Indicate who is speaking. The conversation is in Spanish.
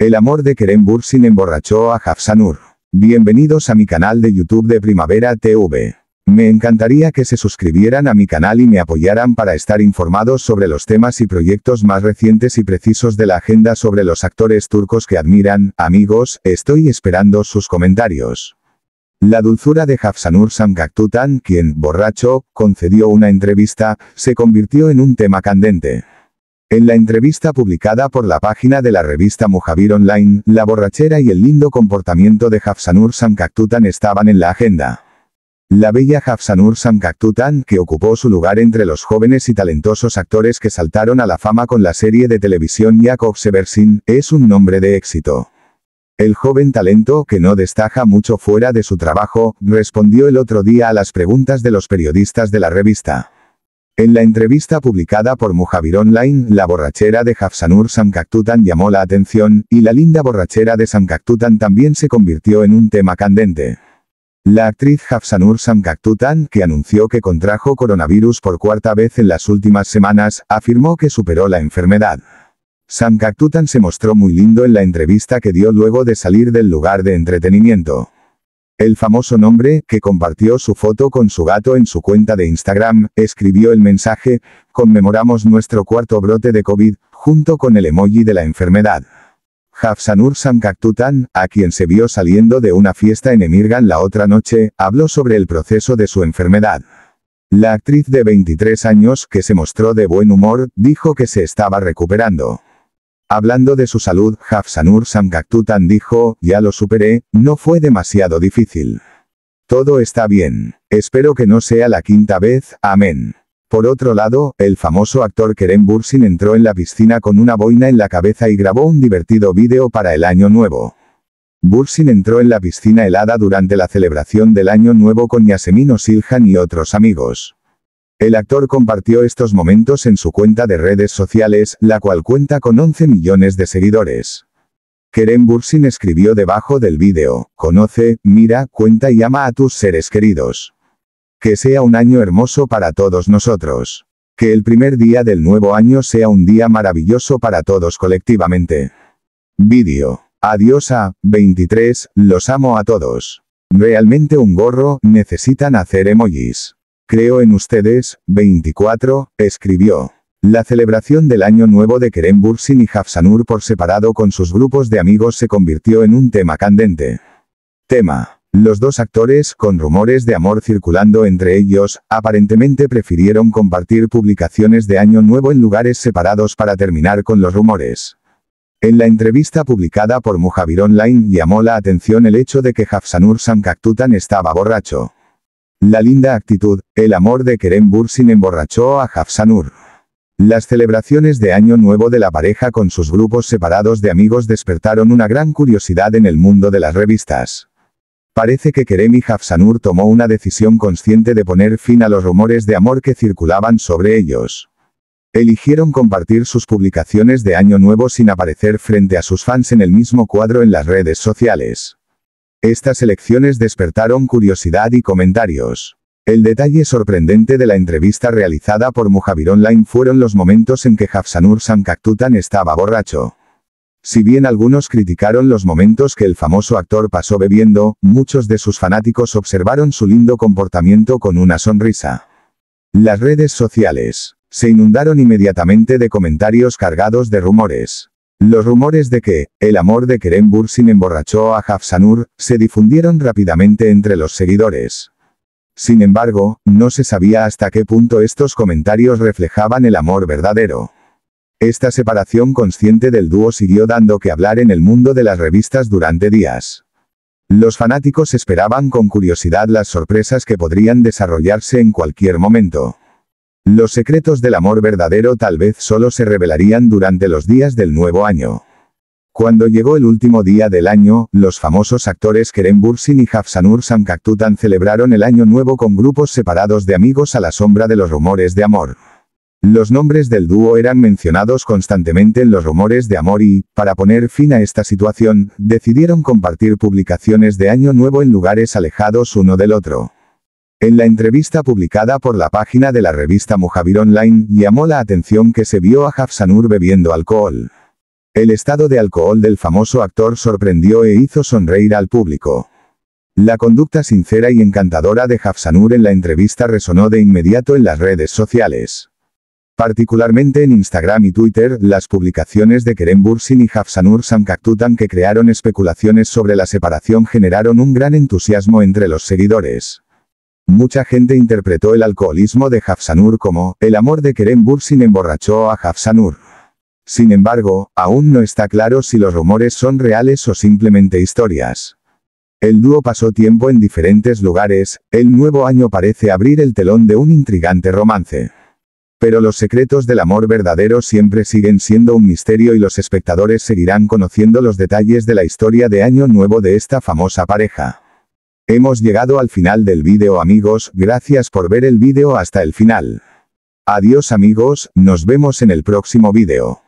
Speaker 1: El amor de Kerem Bursin emborrachó a Hafsanur. Bienvenidos a mi canal de YouTube de Primavera TV. Me encantaría que se suscribieran a mi canal y me apoyaran para estar informados sobre los temas y proyectos más recientes y precisos de la agenda sobre los actores turcos que admiran. Amigos, estoy esperando sus comentarios. La dulzura de Hafsanur Samkaktutan, quien, borracho, concedió una entrevista, se convirtió en un tema candente. En la entrevista publicada por la página de la revista Mujavir Online, la borrachera y el lindo comportamiento de Hafsanur Samkaktutan estaban en la agenda. La bella Hafsanur Samkaktutan, que ocupó su lugar entre los jóvenes y talentosos actores que saltaron a la fama con la serie de televisión Yakov Seversin, es un nombre de éxito. El joven talento, que no destaja mucho fuera de su trabajo, respondió el otro día a las preguntas de los periodistas de la revista. En la entrevista publicada por Mujavir Online, la borrachera de Hafsanur Samkaktutan llamó la atención, y la linda borrachera de Samkaktutan también se convirtió en un tema candente. La actriz Hafsanur Samkaktutan, que anunció que contrajo coronavirus por cuarta vez en las últimas semanas, afirmó que superó la enfermedad. Samkaktutan se mostró muy lindo en la entrevista que dio luego de salir del lugar de entretenimiento. El famoso nombre, que compartió su foto con su gato en su cuenta de Instagram, escribió el mensaje, conmemoramos nuestro cuarto brote de COVID, junto con el emoji de la enfermedad. Hafsanur Samkaktutan, a quien se vio saliendo de una fiesta en Emirgan la otra noche, habló sobre el proceso de su enfermedad. La actriz de 23 años, que se mostró de buen humor, dijo que se estaba recuperando. Hablando de su salud, Hafsanur Samgaktutan dijo, ya lo superé, no fue demasiado difícil. Todo está bien. Espero que no sea la quinta vez, amén. Por otro lado, el famoso actor Kerem Bursin entró en la piscina con una boina en la cabeza y grabó un divertido vídeo para el año nuevo. Bursin entró en la piscina helada durante la celebración del año nuevo con Yasemin Silhan y otros amigos. El actor compartió estos momentos en su cuenta de redes sociales, la cual cuenta con 11 millones de seguidores. Keren Bursin escribió debajo del vídeo, conoce, mira, cuenta y ama a tus seres queridos. Que sea un año hermoso para todos nosotros. Que el primer día del nuevo año sea un día maravilloso para todos colectivamente. Vídeo. Adiós a 23, los amo a todos. Realmente un gorro, necesitan hacer emojis. Creo en ustedes, 24, escribió. La celebración del Año Nuevo de Kerem Bursin y Hafsanur por separado con sus grupos de amigos se convirtió en un tema candente. Tema. Los dos actores, con rumores de amor circulando entre ellos, aparentemente prefirieron compartir publicaciones de Año Nuevo en lugares separados para terminar con los rumores. En la entrevista publicada por Mujavir Online llamó la atención el hecho de que Hafsanur Sankaktutan estaba borracho. La linda actitud, el amor de Kerem Bursin emborrachó a Hafsanur. Las celebraciones de Año Nuevo de la pareja con sus grupos separados de amigos despertaron una gran curiosidad en el mundo de las revistas. Parece que Kerem y Hafsanur tomó una decisión consciente de poner fin a los rumores de amor que circulaban sobre ellos. Eligieron compartir sus publicaciones de Año Nuevo sin aparecer frente a sus fans en el mismo cuadro en las redes sociales. Estas elecciones despertaron curiosidad y comentarios. El detalle sorprendente de la entrevista realizada por Mujavir Online fueron los momentos en que Hafsanur Sankaktutan estaba borracho. Si bien algunos criticaron los momentos que el famoso actor pasó bebiendo, muchos de sus fanáticos observaron su lindo comportamiento con una sonrisa. Las redes sociales se inundaron inmediatamente de comentarios cargados de rumores. Los rumores de que, el amor de Kerem Bursin emborrachó a Hafsanur, se difundieron rápidamente entre los seguidores. Sin embargo, no se sabía hasta qué punto estos comentarios reflejaban el amor verdadero. Esta separación consciente del dúo siguió dando que hablar en el mundo de las revistas durante días. Los fanáticos esperaban con curiosidad las sorpresas que podrían desarrollarse en cualquier momento. Los secretos del amor verdadero tal vez solo se revelarían durante los días del nuevo año. Cuando llegó el último día del año, los famosos actores Kerem Bursin y Hafsanur Samkaktutan celebraron el año nuevo con grupos separados de amigos a la sombra de los rumores de amor. Los nombres del dúo eran mencionados constantemente en los rumores de amor y, para poner fin a esta situación, decidieron compartir publicaciones de Año Nuevo en lugares alejados uno del otro. En la entrevista publicada por la página de la revista Mujavir Online, llamó la atención que se vio a Hafsanur bebiendo alcohol. El estado de alcohol del famoso actor sorprendió e hizo sonreír al público. La conducta sincera y encantadora de Hafsanur en la entrevista resonó de inmediato en las redes sociales. Particularmente en Instagram y Twitter, las publicaciones de Kerem Bursin y Hafsanur Sankaktutan que crearon especulaciones sobre la separación generaron un gran entusiasmo entre los seguidores. Mucha gente interpretó el alcoholismo de Hafsanur como, el amor de Kerem Bursin emborrachó a Hafsanur. Sin embargo, aún no está claro si los rumores son reales o simplemente historias. El dúo pasó tiempo en diferentes lugares, el nuevo año parece abrir el telón de un intrigante romance. Pero los secretos del amor verdadero siempre siguen siendo un misterio y los espectadores seguirán conociendo los detalles de la historia de Año Nuevo de esta famosa pareja. Hemos llegado al final del vídeo amigos, gracias por ver el vídeo hasta el final. Adiós amigos, nos vemos en el próximo vídeo.